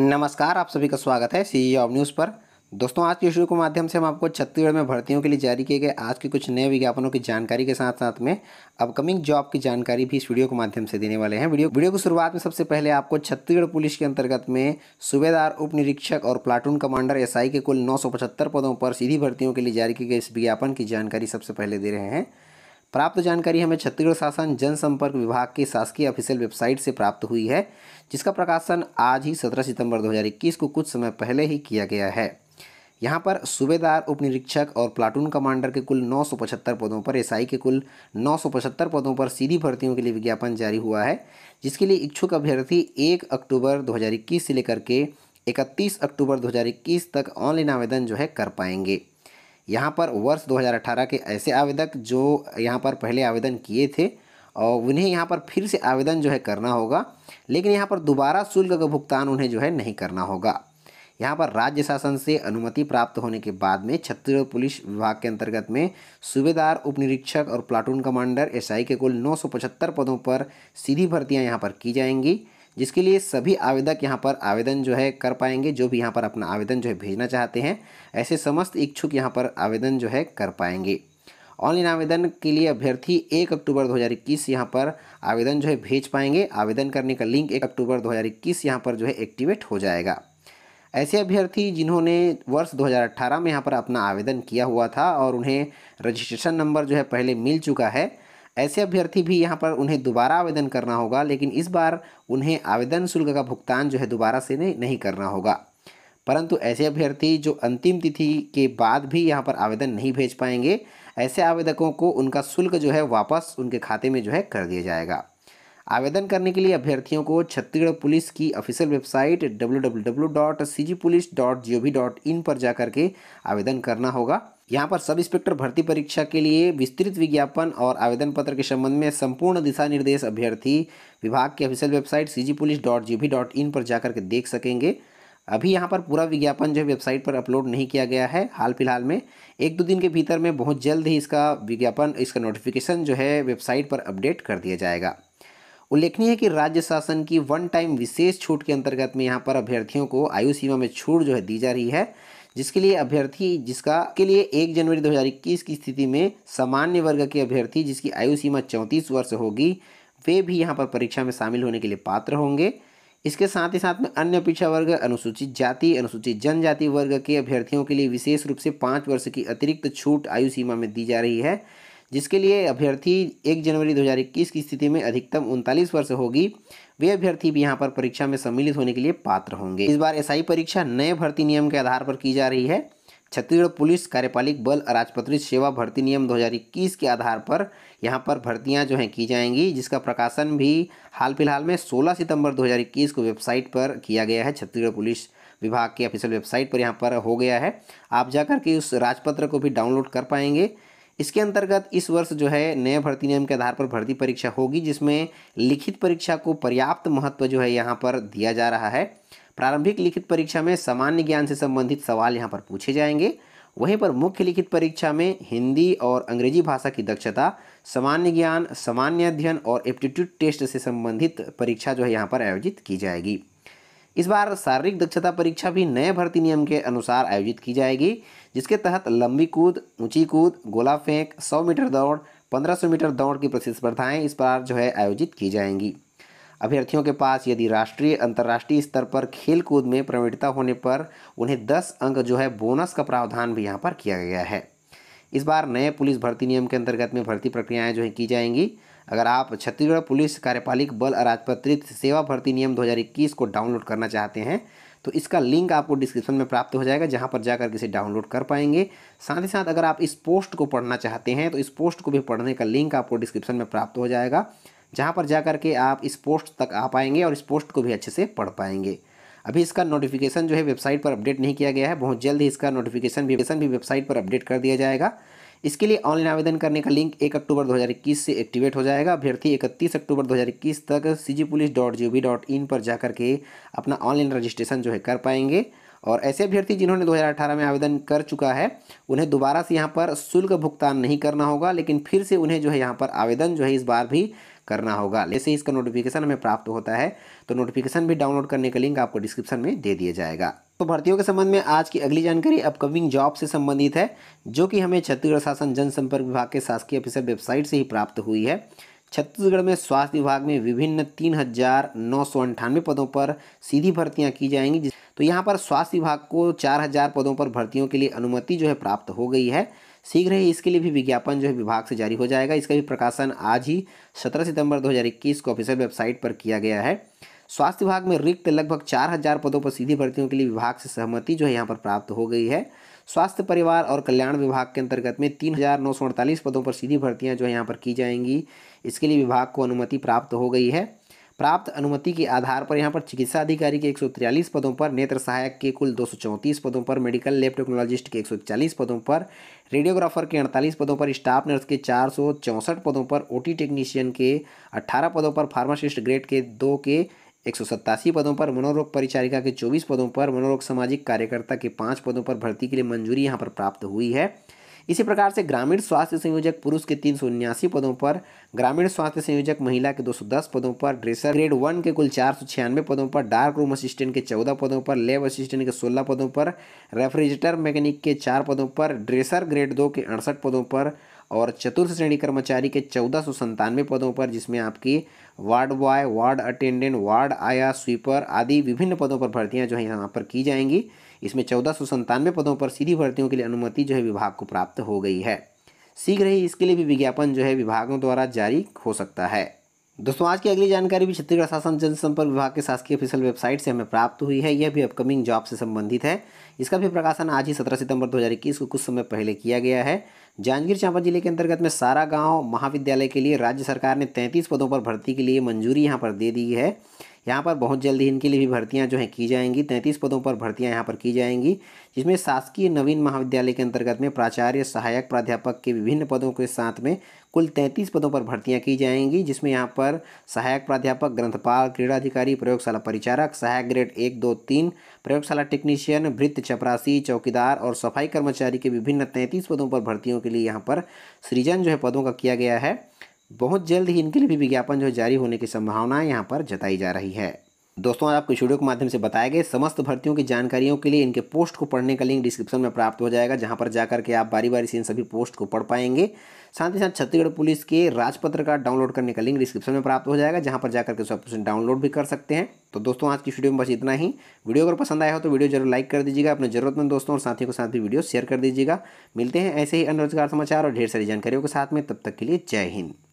नमस्कार आप सभी का स्वागत है सी ऑफ न्यूज़ पर दोस्तों आज के इशू के माध्यम से हम आपको छत्तीसगढ़ में भर्तियों के लिए जारी किए गए आज के कुछ नए विज्ञापनों की जानकारी के साथ साथ में अपकमिंग जॉब की जानकारी भी इस वीडियो के माध्यम से देने वाले हैं वीडियो वीडियो की शुरुआत में सबसे पहले आपको छत्तीसगढ़ पुलिस के अंतर्गत में सूबेदार उप निरीक्षक और प्लाटून कमांडर एस के कुल नौ पदों पर सीधी भर्तियों के लिए जारी किए गए इस विज्ञापन की जानकारी सबसे पहले दे रहे हैं प्राप्त जानकारी हमें छत्तीसगढ़ शासन जनसंपर्क विभाग की शासकीय ऑफिशियल वेबसाइट से प्राप्त हुई है जिसका प्रकाशन आज ही 17 सितंबर 2021 को कुछ समय पहले ही किया गया है यहाँ पर सूबेदार उप निरीक्षक और प्लाटून कमांडर के कुल 975 पदों पर एसआई के कुल 975 पदों पर सीधी भर्तियों के लिए विज्ञापन जारी हुआ है जिसके लिए इच्छुक अभ्यर्थी 1 अक्टूबर 2021 से लेकर के 31 अक्टूबर 2021 तक ऑनलाइन आवेदन जो है कर पाएंगे यहाँ पर वर्ष 2018 के ऐसे आवेदक जो यहाँ पर पहले आवेदन किए थे और उन्हें यहाँ पर फिर से आवेदन जो है करना होगा लेकिन यहाँ पर दोबारा शुल्क का भुगतान उन्हें जो है नहीं करना होगा यहाँ पर राज्य शासन से अनुमति प्राप्त होने के बाद में छत्तीसगढ़ पुलिस विभाग के अंतर्गत में सूबेदार उप और प्लाटून कमांडर एसआई के कुल 975 पदों पर सीधी भर्तियाँ यहाँ पर की जाएंगी जिसके लिए सभी आवेदक यहाँ पर आवेदन जो है कर पाएंगे जो भी यहाँ पर अपना आवेदन जो है भेजना चाहते हैं ऐसे समस्त इच्छुक यहाँ पर आवेदन जो है कर पाएंगे ऑनलाइन आवेदन के लिए अभ्यर्थी एक अक्टूबर 2021 हज़ार यहाँ पर आवेदन जो है भेज पाएंगे आवेदन करने का लिंक एक अक्टूबर 2021 यहाँ पर जो है एक्टिवेट हो जाएगा ऐसे अभ्यर्थी जिन्होंने वर्ष 2018 में यहाँ पर अपना आवेदन किया हुआ था और उन्हें रजिस्ट्रेशन नंबर जो है पहले मिल चुका है ऐसे अभ्यर्थी भी यहाँ पर उन्हें दोबारा आवेदन करना होगा लेकिन इस बार उन्हें आवेदन शुल्क का भुगतान जो है दोबारा से नहीं करना होगा परंतु ऐसे अभ्यर्थी जो अंतिम तिथि के बाद भी यहाँ पर आवेदन नहीं भेज पाएंगे ऐसे आवेदकों को उनका शुल्क जो है वापस उनके खाते में जो है कर दिया जाएगा आवेदन करने के लिए अभ्यर्थियों को छत्तीसगढ़ पुलिस की ऑफिशियल वेबसाइट डब्ल्यू पर जा करके आवेदन करना होगा यहाँ पर सब इंस्पेक्टर भर्ती परीक्षा के लिए विस्तृत विज्ञापन और आवेदन पत्र के संबंध में संपूर्ण दिशा निर्देश अभ्यर्थी विभाग की official website C G police dot G V dot in पर जाकर के देख सकेंगे अभी यहाँ पर पूरा विज्ञापन जो है वेबसाइट पर अपलोड नहीं किया गया है हाल फिलहाल में एक दो दिन के भीतर में बहुत जल्द ही इसका विज्ञापन इसका नोटिफिकेशन जो है वेबसाइट पर अपडेट कर दिया जाएगा उल्लेखनीय है कि राज्य शासन की वन टाइम विशेष छूट के अंतर्गत में यहाँ पर अभ्यर्थियों को आयु सीमा में छूट जो है दी जा रही है जिसके लिए अभ्यर्थी जिसका के लिए एक जनवरी 2021 की स्थिति में सामान्य वर्ग के अभ्यर्थी जिसकी आयु सीमा चौंतीस वर्ष होगी वे भी यहाँ पर परीक्षा में शामिल होने के लिए पात्र होंगे इसके साथ ही साथ में अन्य पिछड़ा वर्ग अनुसूचित जाति अनुसूचित जनजाति वर्ग के अभ्यर्थियों के लिए विशेष रूप से पाँच वर्ष की अतिरिक्त छूट आयु सीमा में दी जा रही है जिसके लिए अभ्यर्थी एक जनवरी 2021 की स्थिति में अधिकतम उनतालीस वर्ष होगी वे अभ्यर्थी भी यहाँ पर परीक्षा में सम्मिलित होने के लिए पात्र होंगे इस बार एसआई परीक्षा नए भर्ती नियम के आधार पर की जा रही है छत्तीसगढ़ पुलिस कार्यपालिक बल अराजपत्रित सेवा भर्ती नियम 2021 के आधार पर यहाँ पर भर्तियाँ जो हैं की जाएंगी जिसका प्रकाशन भी हाल फिलहाल में 16 सितंबर 2021 को वेबसाइट पर किया गया है छत्तीसगढ़ पुलिस विभाग के ऑफिशियल वेबसाइट पर यहाँ पर हो गया है आप जाकर के उस राजपत्र को भी डाउनलोड कर पाएंगे इसके अंतर्गत इस वर्ष जो है नए भर्ती नियम के आधार पर भर्ती परीक्षा होगी जिसमें लिखित परीक्षा को पर्याप्त महत्व जो है यहाँ पर दिया जा रहा है प्रारंभिक लिखित परीक्षा में सामान्य ज्ञान से संबंधित सवाल यहाँ पर पूछे जाएंगे वहीं पर मुख्य लिखित परीक्षा में हिंदी और अंग्रेजी भाषा की दक्षता सामान्य ज्ञान सामान्य अध्ययन और एप्टीट्यूड टेस्ट से संबंधित परीक्षा जो है यहाँ पर आयोजित की जाएगी इस बार शारीरिक दक्षता परीक्षा भी नए भर्ती नियम के अनुसार आयोजित की जाएगी जिसके तहत लंबी कूद ऊंची कूद गोला फेंक 100 मीटर दौड़ 1500 मीटर दौड़ की प्रतिस्पर्धाएँ इस बार जो है आयोजित की जाएंगी अभ्यर्थियों के पास यदि राष्ट्रीय अंतर्राष्ट्रीय स्तर पर खेल कूद में प्रवीणता होने पर उन्हें दस अंक जो है बोनस का प्रावधान भी यहाँ पर किया गया है इस बार नए पुलिस भर्ती नियम के अंतर्गत में भर्ती प्रक्रियाएँ जो है की जाएंगी अगर आप छत्तीसगढ़ पुलिस कार्यपालिक बल अराजपत्रित सेवा भर्ती नियम 2021 को डाउनलोड करना चाहते हैं तो इसका लिंक आपको डिस्क्रिप्शन में प्राप्त हो जाएगा जहां पर जाकर इसे डाउनलोड कर पाएंगे साथ ही साथ अगर आप इस पोस्ट को पढ़ना चाहते हैं तो इस पोस्ट को भी पढ़ने का लिंक आपको डिस्क्रिप्शन में प्राप्त हो जाएगा जहाँ पर जाकर के आप इस पोस्ट तक आ पाएंगे और इस पोस्ट को भी अच्छे से पढ़ पाएंगे अभी इसका नोटिफिकेशन जो है वेबसाइट पर अपडेट नहीं किया गया है बहुत जल्द ही इसका नोटिफिकेशन भी वेबसाइट पर अपडेट कर दिया जाएगा इसके लिए ऑनलाइन आवेदन करने का लिंक एक अक्टूबर 2021 से एक्टिवेट हो जाएगा अभ्यर्थी इकतीस अक्टूबर 2021 तक C police dot G O V dot in पर जा करके अपना ऑनलाइन रजिस्ट्रेशन जो है कर पाएंगे और ऐसे अभ्यर्थी जिन्होंने 2018 में आवेदन कर चुका है उन्हें दोबारा से यहाँ पर शुल्क भुगतान नहीं करना होगा लेकिन फिर से उन्हें जो है यहाँ पर आवेदन जो है इस बार भी करना होगा जैसे इसका नोटिफिकेशन हमें प्राप्त होता है तो नोटिफिकेशन भी डाउनलोड करने का लिंक आपको डिस्क्रिप्शन में दे दिया जाएगा तो भर्तियों के संबंध में आज की अगली जानकारी अपकमिंग जॉब से संबंधित है जो कि हमें छत्तीसगढ़ शासन जनसंपर्क विभाग के शासकीय ऑफिसर वेबसाइट से ही प्राप्त हुई है छत्तीसगढ़ में स्वास्थ्य विभाग में विभिन्न तीन हज़ार नौ सौ अंठानवे पदों पर सीधी भर्तियां की जाएंगी तो यहाँ पर स्वास्थ्य विभाग को चार हज़ार पदों पर भर्तियों के लिए अनुमति जो है प्राप्त हो गई है शीघ्र ही इसके लिए भी विज्ञापन जो है विभाग से जारी हो जाएगा इसका भी प्रकाशन आज ही सत्रह सितंबर 2021 को ऑफिसियल वेबसाइट पर किया गया है स्वास्थ्य विभाग में रिक्त लगभग चार हजार पदों पर सीधी भर्तियों के लिए विभाग से सहमति जो है यहाँ पर प्राप्त हो गई है स्वास्थ्य परिवार और कल्याण विभाग के अंतर्गत में तीन हजार नौ सौ अड़तालीस पदों पर सीधी भर्तियाँ जो है यहाँ पर की जाएंगी इसके लिए विभाग को अनुमति प्राप्त हो गई है प्राप्त अनुमति के आधार पर यहाँ पर चिकित्सा अधिकारी के एक पदों पर नेत्र सहायक के कुल दो पदों पर मेडिकल लेब टेक्नोलॉजिस्ट के एक पदों पर रेडियोग्राफर के अड़तालीस पदों पर स्टाफ नर्स के चार पदों पर ओटी टेक्नीशियन के अट्ठारह पदों पर फार्मासिस्ट ग्रेड के दो के एक पदों पर मनोरोग परिचारिका के 24 पदों पर मनोरोग सामाजिक कार्यकर्ता के पाँच पदों पर भर्ती के लिए मंजूरी यहाँ पर प्राप्त हुई है इसी प्रकार से ग्रामीण स्वास्थ्य संयोजक पुरुष के तीन सौ उन्यासी पदों पर ग्रामीण स्वास्थ्य संयोजक महिला के 210 पदों पर ड्रेसर ग्रेड वन के कुल चार सौ छियानवे पदों पर डार्क रूम असिस्टेंट के चौदह पदों पर लेब असिस्टेंट के सोलह पदों पर रेफ्रिजरेटर मैकेनिक के चार पदों पर ड्रेसर ग्रेड दो के अड़सठ पदों पर और चतुर्थ श्रेणी कर्मचारी के चौदह सौ संतानवे पदों पर जिसमें आपकी ward boy ward attendant ward आया स्वीपर आदि विभिन्न पदों पर भर्तियां जो है यहाँ पर की जाएंगी इसमें चौदह पदों पर सीधी भर्तियों के लिए अनुमति जो है विभाग को प्राप्त हो गई है शीघ्र ही इसके लिए भी विज्ञापन जो है विभागों द्वारा जारी हो सकता है दोस्तों आज की अगली जानकारी भी छत्तीसगढ़ शासन जनसंपर्क विभाग के शासकीय ऑफिशियल वेबसाइट से हमें प्राप्त हुई है यह भी अपकमिंग जॉब से संबंधित है इसका भी प्रकाशन आज ही 17 सितंबर 2021 को कुछ समय पहले किया गया है जांजगीर चांपा जिले के अंतर्गत में सारा गांव महाविद्यालय के लिए राज्य सरकार ने 33 पदों पर भर्ती के लिए मंजूरी यहाँ पर दे दी है यहाँ पर बहुत जल्दी इनके लिए भी भर्तियाँ जो हैं की जाएंगी तैंतीस पदों पर भर्तियाँ यहाँ पर की जाएंगी जिसमें शासकीय नवीन महाविद्यालय के अंतर्गत में प्राचार्य सहायक प्राध्यापक के विभिन्न पदों के साथ में कुल तैंतीस पदों पर भर्तियाँ की जाएंगी जिसमें यहाँ पर सहायक प्राध्यापक ग्रंथपाल क्रीड़ा अधिकारी प्रयोगशाला परिचारक सहायक ग्रेड एक दो तीन प्रयोगशाला टेक्नीशियन वृत्त चपरासी चौकीदार और सफाई कर्मचारी के विभिन्न तैंतीस पदों पर भर्तियों के लिए यहाँ पर सृजन जो है पदों का किया गया है बहुत जल्द ही इनके लिए भी विज्ञापन जो जारी होने की संभावना यहाँ पर जताई जा रही है दोस्तों आपको इस वीडियो के माध्यम से बताया गया समस्त भर्तियों की जानकारियों के लिए इनके पोस्ट को पढ़ने का लिंक डिस्क्रिप्शन में प्राप्त हो जाएगा जहां पर जाकर के आप बारी बारी से इन सभी पोस्ट को पढ़ पाएंगे साथ ही साथ छत्तीसगढ़ पुलिस के राजपत्र का डाउनलोड करने का लिंक डिस्क्रिप्शन में प्राप्त हो जाएगा जहाँ पर जाकर के सब कुछ डाउनलोड भी कर सकते हैं तो दोस्तों आज की वीडियो में बस इतना ही वीडियो अगर पसंद आया हो तो वीडियो जरूर लाइक कर दीजिएगा अपने जरूरतमंद दोस्तों और साथियों के साथ भी वीडियो शेयर कर दीजिएगा मिलते हैं ऐसे ही अनरोजगार समाचार और ढेर सारी जानकारियों के साथ में तब तक के लिए जय हिंद